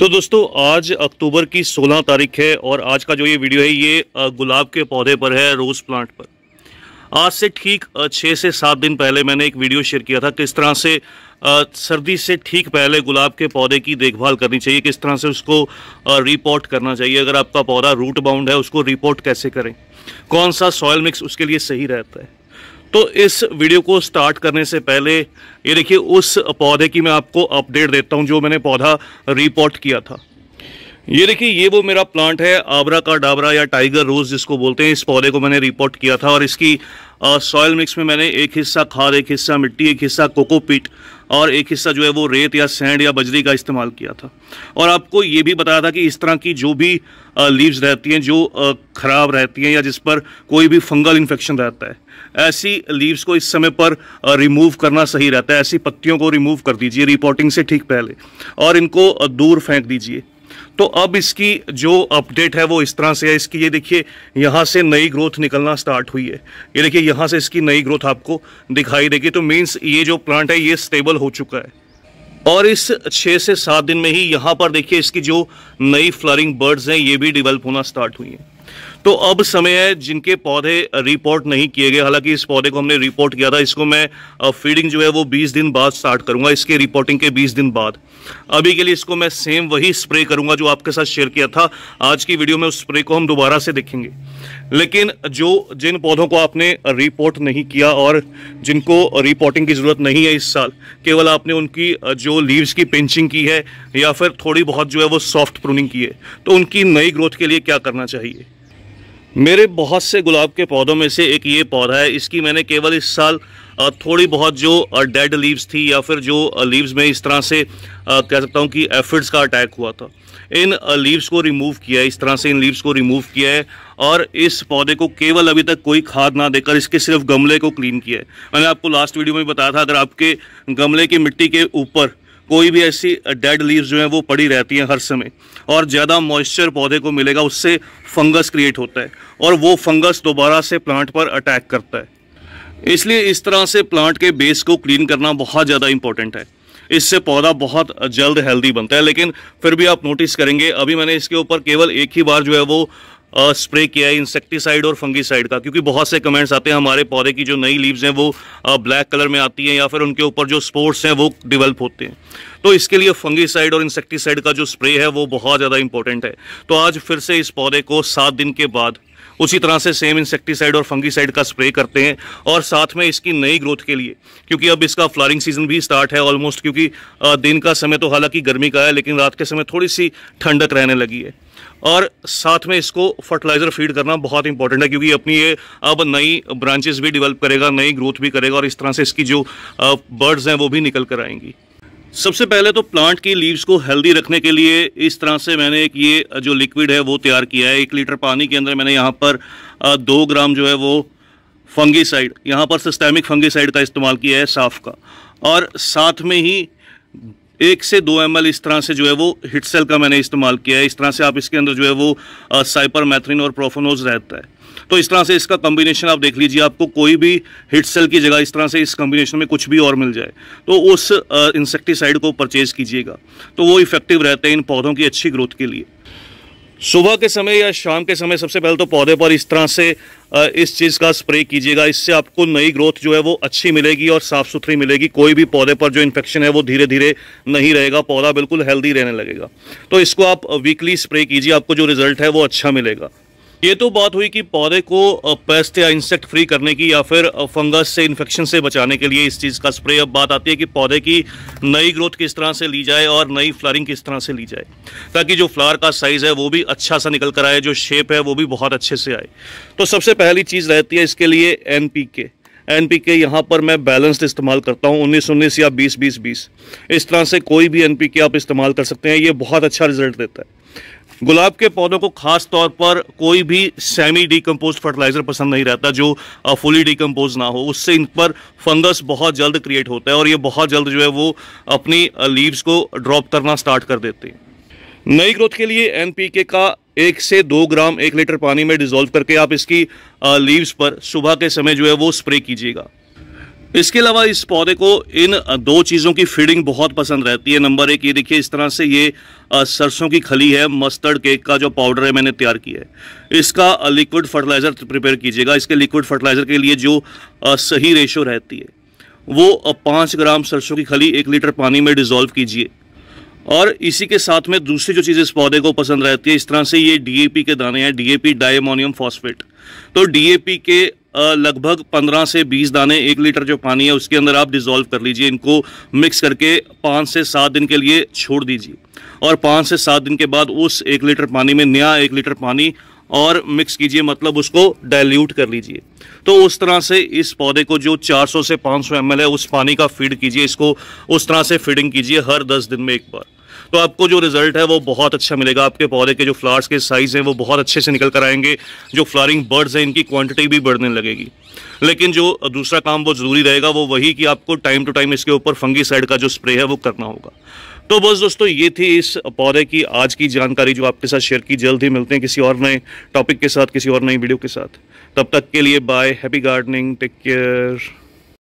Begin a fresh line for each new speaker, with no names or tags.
तो दोस्तों आज अक्टूबर की 16 तारीख है और आज का जो ये वीडियो है ये गुलाब के पौधे पर है रोज़ प्लांट पर आज से ठीक छः से सात दिन पहले मैंने एक वीडियो शेयर किया था किस तरह से सर्दी से ठीक पहले गुलाब के पौधे की देखभाल करनी चाहिए किस तरह से उसको रिपोर्ट करना चाहिए अगर आपका पौधा रूट बाउंड है उसको रिपोर्ट कैसे करें कौन सा सॉयल मिक्स उसके लिए सही रहता है तो इस वीडियो को स्टार्ट करने से पहले ये देखिए उस पौधे की मैं आपको अपडेट देता हूँ जो मैंने पौधा रिपोर्ट किया था ये देखिए ये वो मेरा प्लांट है आबरा का डाबरा या टाइगर रोज जिसको बोलते हैं इस पौधे को मैंने रिपोर्ट किया था और इसकी सॉयल मिक्स में मैंने एक हिस्सा खाद एक हिस्सा मिट्टी एक हिस्सा कोकोपीट और एक हिस्सा जो है वो रेत या सैंड या बजरी का इस्तेमाल किया था और आपको ये भी बताया था कि इस तरह की जो भी लीव्स रहती हैं जो ख़राब रहती हैं या जिस पर कोई भी फंगल इन्फेक्शन रहता है ऐसी लीव्स को इस समय पर रिमूव करना सही रहता है ऐसी पत्तियों को रिमूव कर दीजिए रिपोर्टिंग से ठीक पहले और इनको दूर फेंक दीजिए तो अब इसकी जो अपडेट है वो इस तरह से है इसकी ये देखिए यहाँ से नई ग्रोथ निकलना स्टार्ट हुई है ये देखिए यहाँ से इसकी नई ग्रोथ आपको दिखाई देगी तो मीन्स ये जो प्लांट है ये स्टेबल हो चुका है और इस छः से सात दिन में ही यहाँ पर देखिए इसकी जो नई फ्लरिंग बर्ड्स हैं ये भी डिवेल्प होना स्टार्ट हुई हैं तो अब समय है जिनके पौधे रिपोर्ट नहीं किए गए हालांकि इस पौधे को हमने रिपोर्ट किया था इसको मैं फीडिंग जो है वो 20 दिन बाद स्टार्ट करूंगा इसके रिपोर्टिंग के 20 दिन बाद अभी के लिए इसको मैं सेम वही स्प्रे करूंगा जो आपके साथ शेयर किया था आज की वीडियो में उस स्प्रे को हम दोबारा से देखेंगे लेकिन जो जिन पौधों को आपने रिपोर्ट नहीं किया और जिनको रिपोर्टिंग की ज़रूरत नहीं है इस साल केवल आपने उनकी जो लीव्स की पिंचिंग की है या फिर थोड़ी बहुत जो है वो सॉफ्ट प्रूनिंग की है तो उनकी नई ग्रोथ के लिए क्या करना चाहिए मेरे बहुत से गुलाब के पौधों में से एक ये पौधा है इसकी मैंने केवल इस साल थोड़ी बहुत जो डेड लीव्स थी या फिर जो लीव्स में इस तरह से कह सकता हूँ कि एफिड्स का अटैक हुआ था इन लीव्स को रिमूव किया है इस तरह से इन लीव्स को रिमूव किया है और इस पौधे को केवल अभी तक कोई खाद ना देकर इसके सिर्फ गमले को क्लीन किया है मैंने आपको लास्ट वीडियो में बताया था अगर आपके गमले की मिट्टी के ऊपर कोई भी ऐसी डेड लीव्स जो हैं वो पड़ी रहती हैं हर समय और ज़्यादा मॉइस्चर पौधे को मिलेगा उससे फंगस क्रिएट होता है और वो फंगस दोबारा से प्लांट पर अटैक करता है इसलिए इस तरह से प्लांट के बेस को क्लीन करना बहुत ज़्यादा इंपॉर्टेंट है इससे पौधा बहुत जल्द हेल्दी बनता है लेकिन फिर भी आप नोटिस करेंगे अभी मैंने इसके ऊपर केवल एक ही बार जो है वो स्प्रे किया है इंसेक्टिसाइड और फंगीसाइड का क्योंकि बहुत से कमेंट्स आते हैं हमारे पौधे की जो नई लीव्स हैं वो ब्लैक कलर में आती हैं या फिर उनके ऊपर जो स्पोर्ट्स हैं वो डिवेल्प होते हैं तो इसके लिए फंगीसाइड और इंसेक्टिसाइड का जो स्प्रे है वो बहुत ज़्यादा इंपॉर्टेंट है तो आज फिर से इस पौधे को सात दिन के बाद उसी तरह से सेम इंसेक्टिसाइड और फंगीसाइड का स्प्रे करते हैं और साथ में इसकी नई ग्रोथ के लिए क्योंकि अब इसका फ्लारिंग सीजन भी स्टार्ट है ऑलमोस्ट क्योंकि दिन का समय तो हालांकि गर्मी का है लेकिन रात के समय थोड़ी सी ठंडक रहने लगी है और साथ में इसको फर्टिलाइज़र फीड करना बहुत इंपॉर्टेंट है क्योंकि अपनी ये अब नई ब्रांचेस भी डेवलप करेगा नई ग्रोथ भी करेगा और इस तरह से इसकी जो बर्ड्स हैं वो भी निकल कर आएंगी सबसे पहले तो प्लांट की लीव्स को हेल्दी रखने के लिए इस तरह से मैंने एक ये जो लिक्विड है वो तैयार किया है एक लीटर पानी के अंदर मैंने यहाँ पर दो ग्राम जो है वो फंगीसाइड यहाँ पर सिस्टेमिक फंगीसाइड का इस्तेमाल किया है साफ का और साथ में ही एक से दो एम इस तरह से जो है वो हिट सेल का मैंने इस्तेमाल किया है इस तरह से आप इसके अंदर जो है वो साइपर मैथ्रीन और प्रोफोनोज रहता है तो इस तरह से इसका कॉम्बिनेशन आप देख लीजिए आपको कोई भी हिट सेल की जगह इस तरह से इस कॉम्बिनेशन में कुछ भी और मिल जाए तो उस इंसेक्टिसाइड को परचेज़ कीजिएगा तो वो इफेक्टिव रहते हैं इन पौधों की अच्छी ग्रोथ के लिए सुबह के समय या शाम के समय सबसे पहले तो पौधे पर इस तरह से इस चीज़ का स्प्रे कीजिएगा इससे आपको नई ग्रोथ जो है वो अच्छी मिलेगी और साफ़ सुथरी मिलेगी कोई भी पौधे पर जो इन्फेक्शन है वो धीरे धीरे नहीं रहेगा पौधा बिल्कुल हेल्दी रहने लगेगा तो इसको आप वीकली स्प्रे कीजिए आपको जो रिजल्ट है वो अच्छा मिलेगा ये तो बात हुई कि पौधे को पेस्ट या इंसेक्ट फ्री करने की या फिर फंगस से इन्फेक्शन से बचाने के लिए इस चीज़ का स्प्रे अब बात आती है कि पौधे की नई ग्रोथ किस तरह से ली जाए और नई फ्लारिंग किस तरह से ली जाए ताकि जो फ्लावर का साइज़ है वो भी अच्छा सा निकल कर आए जो शेप है वो भी बहुत अच्छे से आए तो सबसे पहली चीज़ रहती है इसके लिए N P K N P K यहाँ पर मैं बैलेंस्ड इस्तेमाल करता हूँ उन्नीस उन्नीस या बीस बीस बीस इस तरह से कोई भी एन पी के आप इस्तेमाल कर सकते हैं ये बहुत अच्छा रिजल्ट देता है गुलाब के पौधों को खास तौर पर कोई भी सेमी डिकम्पोज फर्टिलाइजर पसंद नहीं रहता जो फुली डिकम्पोज ना हो उससे इन पर फंगस बहुत जल्द क्रिएट होता है और ये बहुत जल्द जो है वो अपनी लीव्स को ड्रॉप करना स्टार्ट कर देते हैं नई ग्रोथ के लिए एन का एक से दो ग्राम एक लीटर पानी में डिजोल्व करके आप इसकी लीव्स पर सुबह के समय जो है वो स्प्रे कीजिएगा इसके अलावा इस पौधे को इन दो चीज़ों की फीडिंग बहुत पसंद रहती है नंबर एक ये देखिए इस तरह से ये सरसों की खली है मस्टर्ड केक का जो पाउडर है मैंने तैयार किया है इसका लिक्विड फर्टिलाइज़र प्रिपेयर कीजिएगा इसके लिक्विड फर्टिलाइज़र के लिए जो सही रेशो रहती है वो पाँच ग्राम सरसों की खली एक लीटर पानी में डिज़ोल्व कीजिए और इसी के साथ में दूसरी जो चीज़ इस पौधे को पसंद रहती है इस तरह से ये डीएपी के दाने हैं डीएपी डायमोनियम फॉस्फेट तो डीएपी के लगभग 15 से 20 दाने एक लीटर जो पानी है उसके अंदर आप डिज़ोल्व कर लीजिए इनको मिक्स करके पाँच से सात दिन के लिए छोड़ दीजिए और पाँच से सात दिन के बाद उस एक लीटर पानी में नया एक लीटर पानी और मिक्स कीजिए मतलब उसको डाइल्यूट कर लीजिए तो उस तरह से इस पौधे को जो 400 से 500 एम है उस पानी का फीड कीजिए इसको उस तरह से फीडिंग कीजिए हर 10 दिन में एक बार तो आपको जो रिजल्ट है वो बहुत अच्छा मिलेगा आपके पौधे के जो फ्लावर्स के साइज़ हैं वो बहुत अच्छे से निकल कर आएंगे जो फ्लॉरिंग बर्ड्स हैं इनकी क्वांटिटी भी बढ़ने लगेगी लेकिन जो दूसरा काम वो ज़रूरी रहेगा वो वही कि आपको टाइम टू टाइम इसके ऊपर फंगी साइड का जो स्प्रे है वो करना होगा तो बस दोस्तों ये थी इस पौधे की आज की जानकारी जो आपके साथ शेयर की जल्द ही मिलते हैं किसी और नए टॉपिक के साथ किसी और नई वीडियो के साथ तब तक के लिए bye happy gardening take care